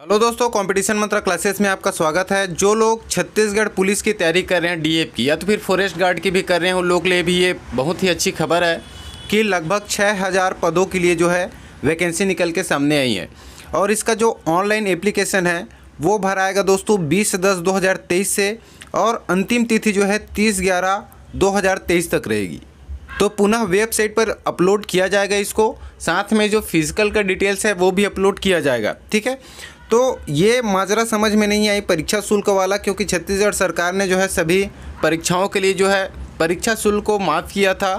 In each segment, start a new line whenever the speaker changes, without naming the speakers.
hello दोस्तों competition मंत्रा classes में आपका स्वागत है जो लोग छत्तीसगढ़ पुलिस की तैयारी कर रहे हैं डीएफ की या तो फिर फॉरेस्ट गार्ड की भी कर रहे हैं उन लोग के लिए भी ये बहुत ही अच्छी खबर है कि लगभग छः हज़ार पदों के लिए जो है वैकेंसी निकल के सामने आई है और इसका जो ऑनलाइन एप्लीकेशन है वो भराएगा दोस्तों बीस दस दो हज़ार तेईस से और अंतिम तिथि जो है तीस ग्यारह दो हज़ार तेईस तक रहेगी तो पुनः वेबसाइट पर अपलोड किया जाएगा इसको साथ में जो फिजिकल का डिटेल्स है वो भी अपलोड किया जाएगा ठीक है तो ये माजरा समझ में नहीं आई परीक्षा शुल्क वाला क्योंकि छत्तीसगढ़ सरकार ने जो है सभी परीक्षाओं के लिए जो है परीक्षा शुल्क को माफ़ किया था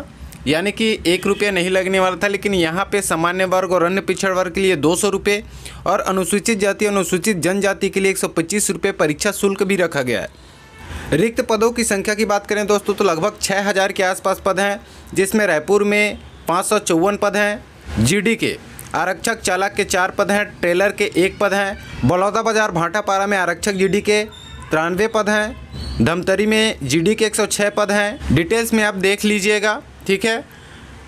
यानी कि एक रुपया नहीं लगने वाला था लेकिन यहाँ पे सामान्य वर्ग और अन्य पिछड़ वर्ग के लिए दो सौ रुपये और अनुसूचित जाति अनुसूचित जनजाति के लिए एक सौ पच्चीस रुपये परीक्षा शुल्क भी रखा गया है रिक्त पदों की संख्या की बात करें दोस्तों तो लगभग छः हज़ार के आसपास पद हैं जिसमें रायपुर में पाँच सौ चौवन पद हैं जी के आरक्षक चालक के चार पद हैं ट्रेलर के एक पद हैं बलौदाबाजार भाटापारा में आरक्षक जीडी के तिरानवे पद हैं धमतरी में जीडी के 106 पद हैं डिटेल्स में आप देख लीजिएगा ठीक है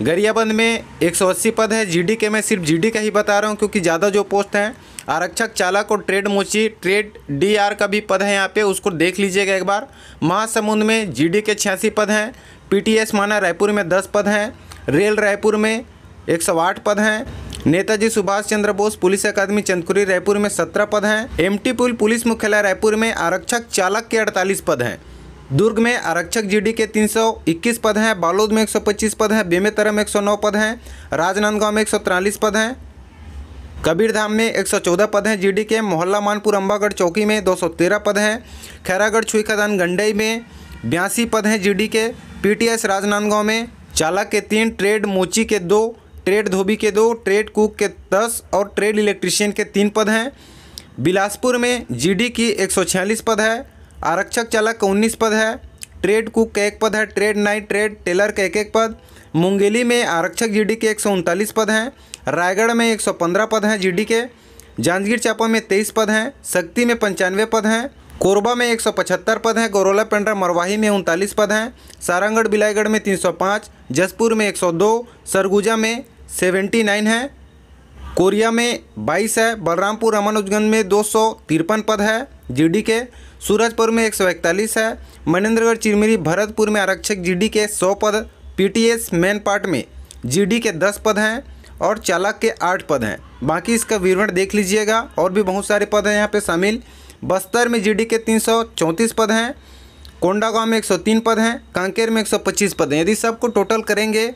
गरियाबंद में 180 पद है जीडी के मैं सिर्फ जीडी का ही बता रहा हूँ क्योंकि ज़्यादा जो पोस्ट हैं आरक्षक चालक और ट्रेड मोची ट्रेड डीआर का भी पद है यहाँ पे उसको देख लीजिएगा एक बार महासमुंद में जीडी के छियासी पद हैं पीटीएस माना रायपुर में दस पद हैं रेल रायपुर में आठ पद हैं नेताजी सुभाष चंद्र बोस पुलिस अकादमी चंदकुरी रायपुर में सत्रह पद हैं एमटी पुल पुलिस मुख्यालय रायपुर में आरक्षक चालक के अड़तालीस पद हैं दुर्ग में आरक्षक जीडी के 321 पद हैं बालोद में 125 पद हैं बेमेतरा में 109 पद हैं राजनांदगांव में एक पद हैं कबीरधाम में 114 पद हैं जीडी के मोहल्ला मानपुर अम्बागढ़ चौकी में 213 पद हैं खैरागढ़ छुई खदान गंडई में बयासी पद हैं जीडी के पीटीएस राजनांदगांव में चालक के तीन ट्रेड मोची के दो ट्रेड धोबी के दो ट्रेड कुक के दस और ट्रेड इलेक्ट्रिशियन के तीन पद हैं बिलासपुर में जीडी की एक पद है आरक्षक चालक का उन्नीस पद है ट्रेड कुक का एक पद है ट्रेड नाइट ट्रेड टेलर का एक एक पद मुंगेली में आरक्षक जीडी के एक पद हैं रायगढ़ में 115 पद हैं जीडी के जांजगीर चांपा में 23 पद हैं शक्ति में पंचानवे पद हैं कोरबा में 175 पद हैं गोरोला पेंड्रा मरवाही में उनतालीस पद हैं सारंगढ़ बिलाईगढ़ में 305, जसपुर में 102, सरगुजा में सेवेंटी नाइन है कोरिया में बाईस है बलरामपुर अमनोजगंज में दो सौ तिरपन पद है जीडी के सूरजपुर में एक सौ इकतालीस है महेंद्रगढ़ चिरमिरी भरतपुर में आरक्षक जीडी के सौ पद पीटीएस मेन पार्ट में जीडी के दस पद हैं और चालक के आठ पद हैं बाकी इसका विवरण देख लीजिएगा और भी बहुत सारे पद हैं यहाँ पर शामिल बस्तर में जी के तीन सौ चौंतीस पद हैं कोंडागांव में एक सौ तीन पद हैं कांकेर में एक सौ पच्चीस पद हैं यदि सबको टोटल करेंगे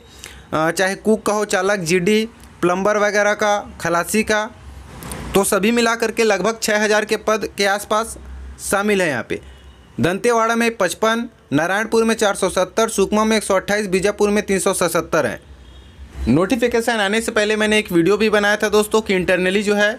चाहे कुक का हो चालक जीडी प्लम्बर वगैरह का खलासी का तो सभी मिला के लगभग छः हज़ार के पद के आसपास शामिल हैं यहाँ पे दंतेवाड़ा में पचपन नारायणपुर में चार सौ सत्तर सुकमा में एक सौ अट्ठाईस बीजापुर में तीन सौ सतहत्तर हैं नोटिफिकेशन आने से पहले मैंने एक वीडियो भी बनाया था दोस्तों कि इंटरनली जो है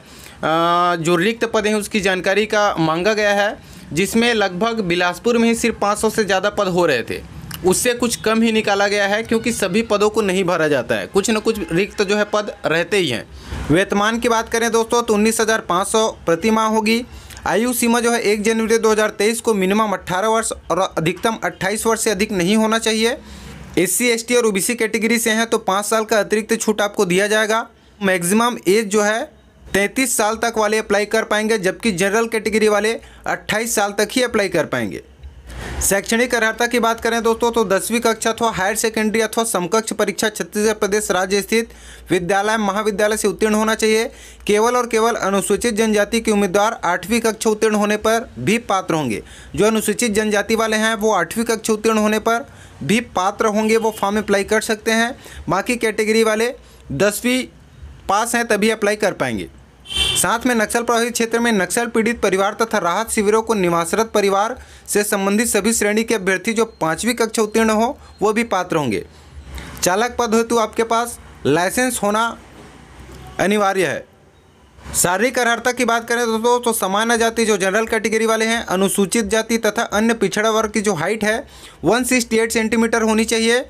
जो रिक्त पद हैं उसकी जानकारी का मांगा गया है जिसमें लगभग बिलासपुर में ही सिर्फ 500 से ज़्यादा पद हो रहे थे उससे कुछ कम ही निकाला गया है क्योंकि सभी पदों को नहीं भरा जाता है कुछ न कुछ रिक्त जो है पद रहते ही हैं वेतमान की बात करें दोस्तों तो उन्नीस हज़ार पाँच सौ प्रतिमाह होगी आयु सीमा जो है एक जनवरी दो हज़ार तेईस को मिनिमम अट्ठारह वर्ष और अधिकतम अट्ठाईस वर्ष से अधिक नहीं होना चाहिए एस सी और सी कैटेगरी से हैं तो पाँच साल का अतिरिक्त छूट आपको दिया जाएगा मैक्सिमम एज जो है तैंतीस साल तक वाले अप्लाई कर पाएंगे जबकि जनरल कैटेगरी वाले अट्ठाईस साल तक ही अप्लाई कर पाएंगे शैक्षणिक अर्हता की बात करें दोस्तों तो दसवीं कक्षा अथवा हायर सेकेंडरी अथवा समकक्ष परीक्षा छत्तीसगढ़ प्रदेश राज्य स्थित विद्यालय महाविद्यालय से उत्तीर्ण होना चाहिए केवल और केवल अनुसूचित जनजाति के उम्मीदवार आठवीं कक्षा उत्तीर्ण होने पर भी पात्र होंगे जो अनुसूचित जनजाति वाले हैं वो आठवीं कक्षा उत्तीर्ण होने पर भी पात्र होंगे वो फॉर्म अप्लाई कर सकते हैं बाकी कैटेगरी वाले दसवीं पास हैं तभी अप्लाई कर पाएंगे साथ में नक्सल प्रभावित क्षेत्र में नक्सल पीड़ित परिवार तथा राहत शिविरों को निवासरत परिवार से संबंधित सभी श्रेणी के अभ्यर्थी जो पाँचवीं कक्षा उत्तीर्ण हो वो भी पात्र होंगे चालक पद हेतु आपके पास लाइसेंस होना अनिवार्य है शारीरिक अर्हता की बात करें दोस्तों तो, सामान्य जाति जो जनरल कैटेगरी वाले हैं अनुसूचित जाति तथा अन्य पिछड़ा वर्ग की जो हाइट है 168 सेंटीमीटर होनी चाहिए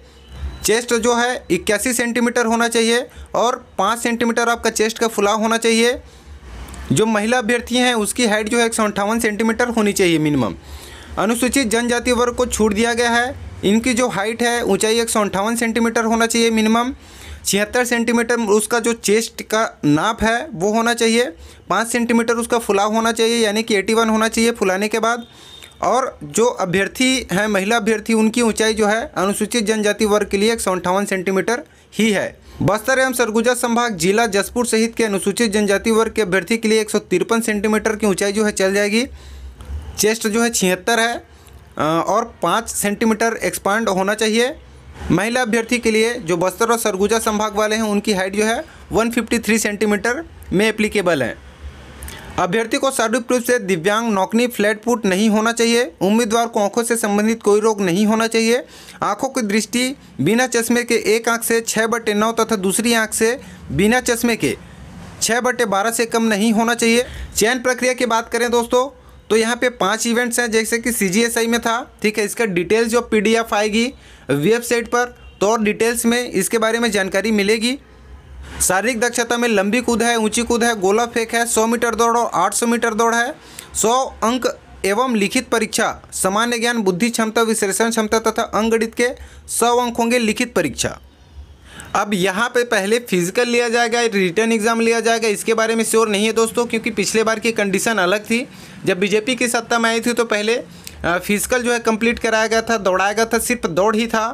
चेस्ट जो है इक्यासी सेंटीमीटर होना चाहिए और पाँच सेंटीमीटर आपका चेस्ट का फुलाव होना चाहिए जो महिला अभ्यर्थी हैं उसकी हाइट जो है एक सेंटीमीटर होनी चाहिए मिनिमम अनुसूचित जनजाति वर्ग को छूट दिया गया है इनकी जो हाइट है ऊंचाई एक सेंटीमीटर होना चाहिए मिनिमम छिहत्तर सेंटीमीटर उसका जो चेस्ट का नाप है वो होना चाहिए पाँच सेंटीमीटर उसका फुलाव होना चाहिए यानी कि एटी वन होना चाहिए फुलाने के बाद और जो अभ्यर्थी हैं महिला अभ्यर्थी उनकी ऊंचाई जो है अनुसूचित जनजाति वर्ग के लिए एक सेंटीमीटर ही है बस्तर एवं सरगुजा संभाग जिला जसपुर सहित के अनुसूचित जनजाति वर्ग के अभ्यर्थी के लिए एक सेंटीमीटर की ऊंचाई जो है चल जाएगी चेस्ट जो है छिहत्तर है और पाँच सेंटीमीटर एक्सपांड होना चाहिए महिला अभ्यर्थी के लिए जो बस्तर और सरगुजा संभाग वाले हैं उनकी हाइट जो है 153 सेंटीमीटर में एप्लीकेबल है अभ्यर्थी को शारीरिक रूप से दिव्यांग नौकनी फ्लैट फुट नहीं होना चाहिए उम्मीदवार को आंखों से संबंधित कोई रोग नहीं होना चाहिए आंखों की दृष्टि बिना चश्मे के एक आंख से छः बटे नौ तथा दूसरी आंख से बिना चश्मे के छः बटे बारह से कम नहीं होना चाहिए चयन प्रक्रिया की बात करें दोस्तों तो यहाँ पे पांच इवेंट्स हैं जैसे कि सी में था ठीक है इसका डिटेल्स जो पी आएगी वेबसाइट पर तो और डिटेल्स में इसके बारे में जानकारी मिलेगी शारीरिक दक्षता में लंबी कूद है ऊंची कूद है गोला फेंक है 100 मीटर दौड़ और 800 मीटर दौड़ है 100 अंक एवं लिखित परीक्षा सामान्य ज्ञान बुद्धि क्षमता विश्लेषण क्षमता तथा अंगणित के 100 अंक होंगे लिखित परीक्षा अब यहाँ पे पहले फिजिकल लिया जाएगा रिटर्न एग्जाम लिया जाएगा इसके बारे में श्योर नहीं है दोस्तों क्योंकि पिछले बार की कंडीशन अलग थी जब बीजेपी की सत्ता में आई थी तो पहले फिजिकल जो है कंप्लीट कराया गया था दौड़ाया गया था सिर्फ दौड़ ही था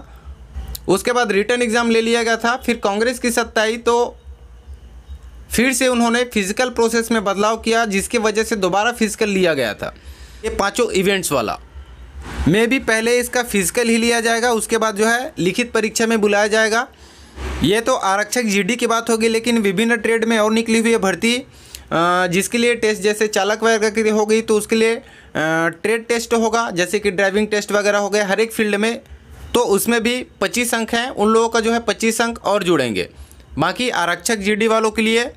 उसके बाद रिटर्न एग्ज़ाम ले लिया गया था फिर कांग्रेस की सत्ता आई तो फिर से उन्होंने फिजिकल प्रोसेस में बदलाव किया जिसकी वजह से दोबारा फिजिकल लिया गया था ये पांचों इवेंट्स वाला में भी पहले इसका फिजिकल ही लिया जाएगा उसके बाद जो है लिखित परीक्षा में बुलाया जाएगा ये तो आरक्षक जीडी की बात होगी लेकिन विभिन्न ट्रेड में और निकली हुई है भर्ती जिसके लिए टेस्ट जैसे चालक वगैरह की होगी तो उसके लिए ट्रेड टेस्ट होगा जैसे कि ड्राइविंग टेस्ट वगैरह हो गया हर एक फील्ड में तो उसमें भी पच्चीस अंक हैं उन लोगों का जो है पच्चीस अंक और जुड़ेंगे बाकी आरक्षक जी वालों के लिए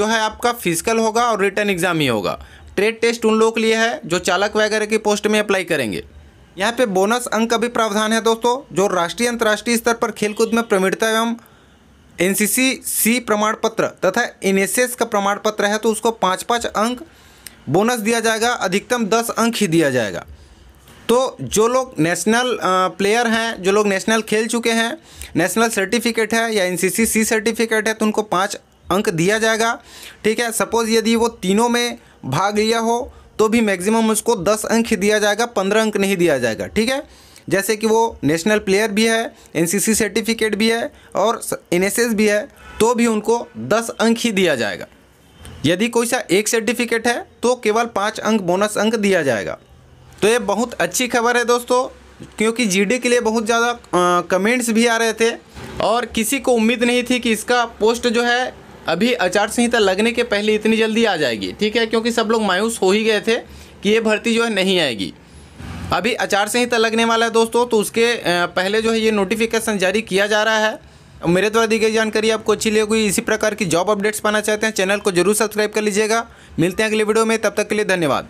जो है आपका फिजिकल होगा और रिटर्न एग्ज़ाम ही होगा ट्रेड टेस्ट उन लोगों के लिए है जो चालक वगैरह की पोस्ट में अप्लाई करेंगे यहाँ पे बोनस अंक का भी प्रावधान है दोस्तों जो राष्ट्रीय अंतर्राष्ट्रीय स्तर पर खेलकूद में प्रवीणता एवं एन सी सी प्रमाण पत्र तथा एन का प्रमाण पत्र है तो उसको पाँच पाँच अंक बोनस दिया जाएगा अधिकतम दस अंक ही दिया जाएगा तो जो लोग नेशनल प्लेयर हैं जो लोग नेशनल खेल चुके हैं नेशनल सर्टिफिकेट है या एन सी सर्टिफिकेट है तो उनको पाँच अंक दिया जाएगा ठीक है सपोज़ यदि वो तीनों में भाग लिया हो तो भी मैक्सिमम उसको दस अंक ही दिया जाएगा पंद्रह अंक नहीं दिया जाएगा ठीक है जैसे कि वो नेशनल प्लेयर भी है एनसीसी सर्टिफिकेट भी है और एनएसएस भी है तो भी उनको दस अंक ही दिया जाएगा यदि कोई सा एक सर्टिफिकेट है तो केवल पाँच अंक बोनस अंक दिया जाएगा तो ये बहुत अच्छी खबर है दोस्तों क्योंकि जीडी के लिए बहुत ज़्यादा कमेंट्स भी आ रहे थे और किसी को उम्मीद नहीं थी कि इसका पोस्ट जो है अभी आचार संहिता लगने के पहले इतनी जल्दी आ जाएगी ठीक है क्योंकि सब लोग मायूस हो ही गए थे कि ये भर्ती जो है नहीं आएगी अभी आचार संहिता लगने वाला है दोस्तों तो उसके पहले जो है ये नोटिफिकेशन जारी किया जा रहा है मेरे द्वारा दी गई जानकारी आपको अच्छी लगी इसी प्रकार की जॉब अपडेट्स पाना चाहते हैं चैनल को जरूर सब्सक्राइब कर लीजिएगा मिलते हैं अगले वीडियो में तब तक के लिए धन्यवाद